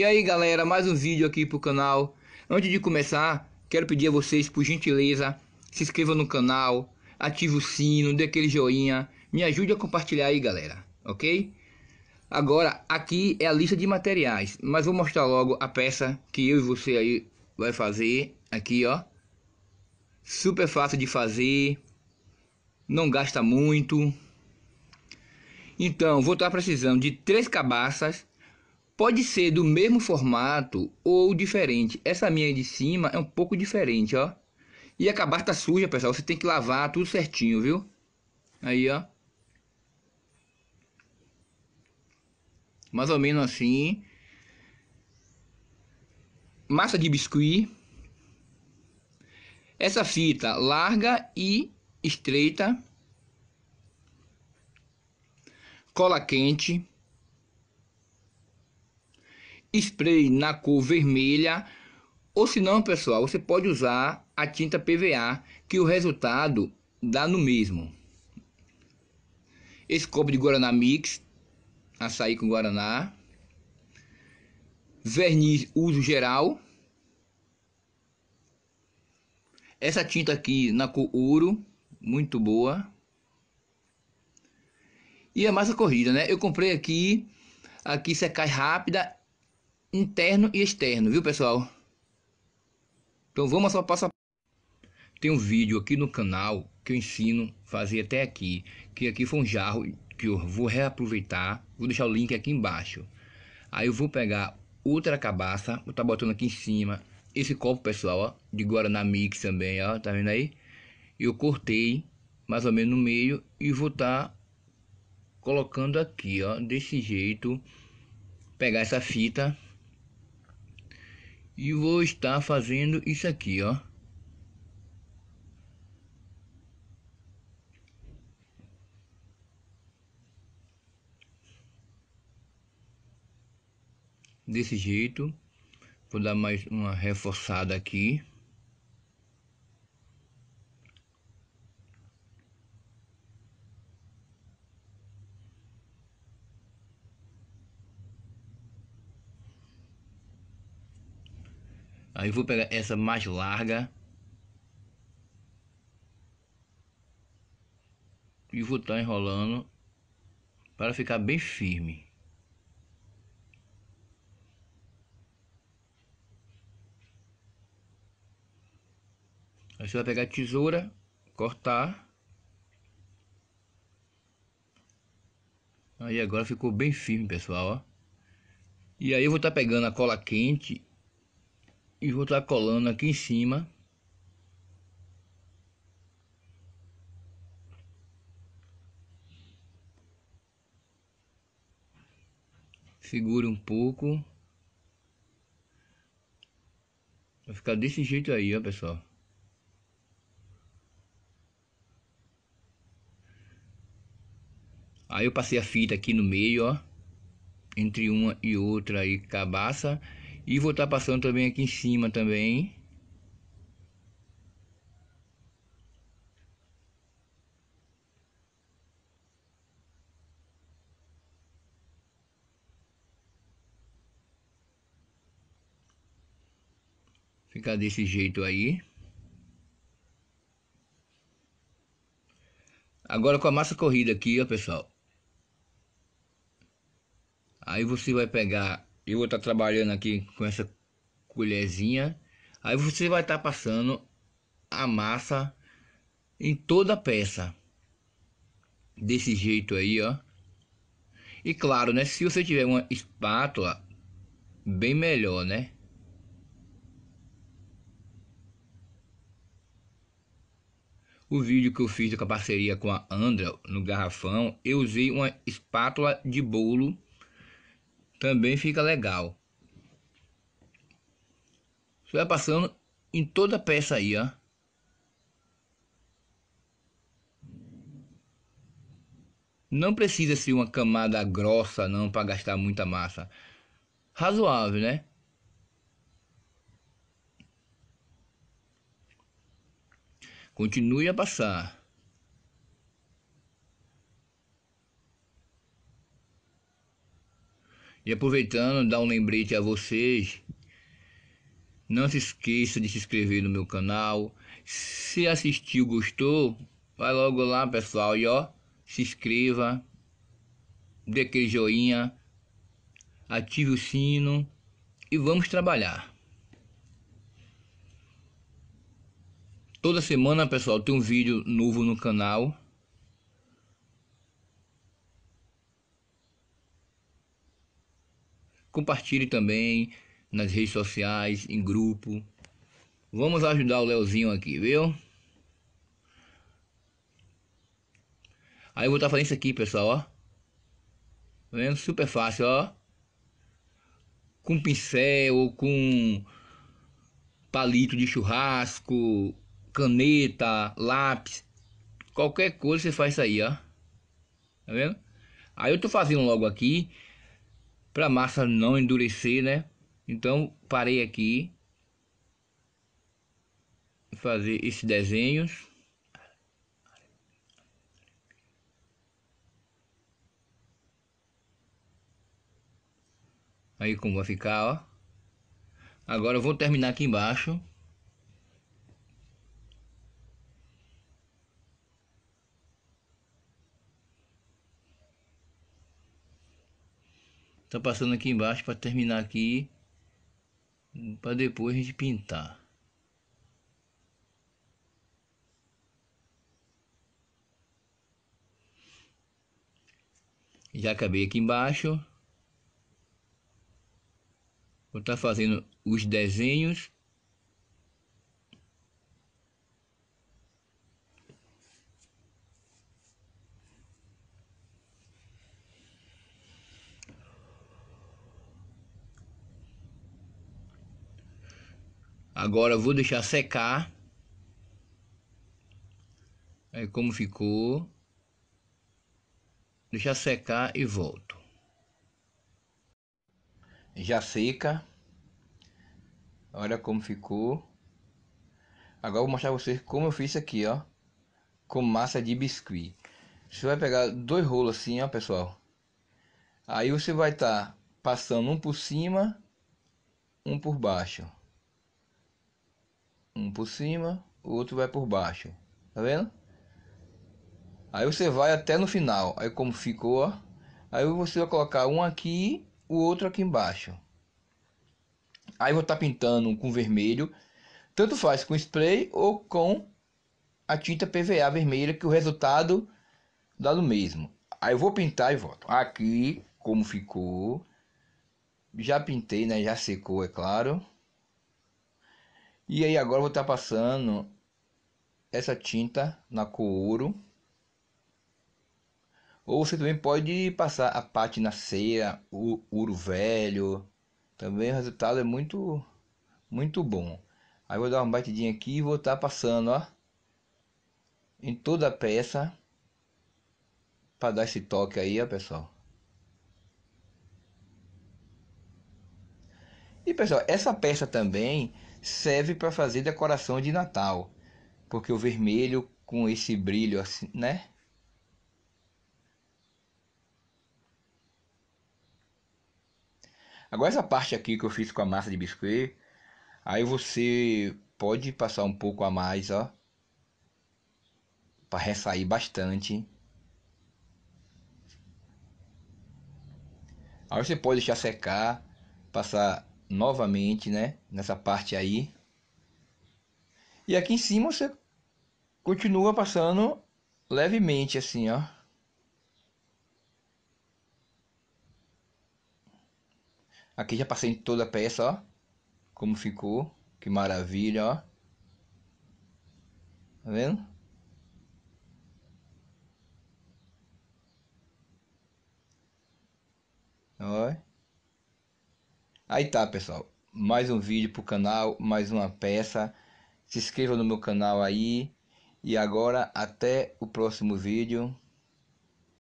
E aí galera, mais um vídeo aqui pro canal. Antes de começar, quero pedir a vocês, por gentileza, se inscreva no canal, ative o sino, dê aquele joinha, me ajude a compartilhar aí galera, ok? Agora, aqui é a lista de materiais, mas vou mostrar logo a peça que eu e você aí vai fazer, aqui ó. Super fácil de fazer, não gasta muito. Então, vou estar precisando de três cabaças, Pode ser do mesmo formato ou diferente. Essa minha de cima é um pouco diferente, ó. E a tá suja, pessoal. Você tem que lavar tudo certinho, viu? Aí, ó. Mais ou menos assim. Massa de biscuit. Essa fita larga e estreita. Cola quente spray na cor vermelha. Ou se não, pessoal, você pode usar a tinta PVA, que o resultado dá no mesmo. Esse cobre de Guaraná Mix, açaí com Guaraná. Verniz uso geral. Essa tinta aqui na cor ouro, muito boa. E a massa corrida, né? Eu comprei aqui, aqui secai rápida interno e externo, viu pessoal? Então vamos só passo a Tem um vídeo aqui no canal que eu ensino fazer até aqui, que aqui foi um jarro que eu vou reaproveitar, vou deixar o link aqui embaixo. Aí eu vou pegar outra cabaça, vou estar tá botando aqui em cima, esse copo pessoal, ó, de Guaraná Mix também, ó, tá vendo aí? Eu cortei mais ou menos no meio e vou estar tá colocando aqui, ó, desse jeito, pegar essa fita e vou estar fazendo isso aqui, ó. Desse jeito, vou dar mais uma reforçada aqui. Aí eu vou pegar essa mais larga. E vou estar tá enrolando para ficar bem firme. Aí você vai pegar a tesoura, cortar. Aí agora ficou bem firme, pessoal, ó. E aí eu vou estar tá pegando a cola quente e vou estar colando aqui em cima segure um pouco vai ficar desse jeito aí ó pessoal aí eu passei a fita aqui no meio ó entre uma e outra aí cabaça e vou estar tá passando também aqui em cima também. Ficar desse jeito aí. Agora com a massa corrida aqui, ó pessoal. Aí você vai pegar eu vou estar tá trabalhando aqui com essa colherzinha. Aí você vai estar tá passando a massa em toda a peça. Desse jeito aí, ó. E claro, né? Se você tiver uma espátula, bem melhor, né? O vídeo que eu fiz com a parceria com a Andra no garrafão, eu usei uma espátula de bolo também fica legal. Você vai passando em toda a peça aí, ó. Não precisa ser uma camada grossa não para gastar muita massa. Razoável, né? Continue a passar. E aproveitando, dar um lembrete a vocês. Não se esqueça de se inscrever no meu canal. Se assistiu, gostou, vai logo lá, pessoal, e ó, se inscreva, dê aquele joinha, ative o sino e vamos trabalhar. Toda semana, pessoal, tem um vídeo novo no canal. Compartilhe também nas redes sociais, em grupo. Vamos ajudar o Leozinho aqui, viu? Aí eu vou estar tá fazendo isso aqui, pessoal, ó. Tá vendo? Super fácil, ó. Com pincel ou com palito de churrasco, caneta, lápis, qualquer coisa você faz isso aí, ó. Tá vendo? Aí eu tô fazendo logo aqui para a massa não endurecer, né? Então parei aqui fazer esses desenhos. Aí como vai ficar, ó. Agora eu vou terminar aqui embaixo. Tá passando aqui embaixo para terminar aqui. Para depois a gente pintar. Já acabei aqui embaixo. Vou estar tá fazendo os desenhos Agora vou deixar secar. Aí como ficou. Deixar secar e volto. Já seca. Olha como ficou. Agora vou mostrar pra vocês como eu fiz isso aqui, ó. Com massa de biscuit. Você vai pegar dois rolos assim, ó, pessoal. Aí você vai estar tá passando um por cima, um por baixo um por cima, o outro vai por baixo. Tá vendo? Aí você vai até no final. Aí como ficou, ó. Aí você vai colocar um aqui, o outro aqui embaixo. Aí vou estar tá pintando com vermelho. Tanto faz com spray ou com a tinta PVA vermelha, que o resultado dá no mesmo. Aí eu vou pintar e volto. Aqui, como ficou. Já pintei, né? Já secou, é claro. E aí agora eu vou estar tá passando essa tinta na cor ouro. Ou você também pode passar a parte na ceia, o ouro velho. Também o resultado é muito, muito bom. Aí vou dar uma batidinha aqui e vou estar tá passando, ó. Em toda a peça. Para dar esse toque aí, ó, pessoal. E pessoal, essa peça também serve para fazer decoração de Natal, porque o vermelho com esse brilho assim, né? Agora essa parte aqui que eu fiz com a massa de biscoito, aí você pode passar um pouco a mais, ó, para ressair bastante. Aí você pode deixar secar, passar novamente, né? Nessa parte aí. E aqui em cima você continua passando levemente assim, ó. Aqui já passei toda a peça, ó. Como ficou. Que maravilha, ó. Tá vendo? Olha. Aí tá, pessoal. Mais um vídeo pro canal, mais uma peça. Se inscreva no meu canal aí. E agora, até o próximo vídeo.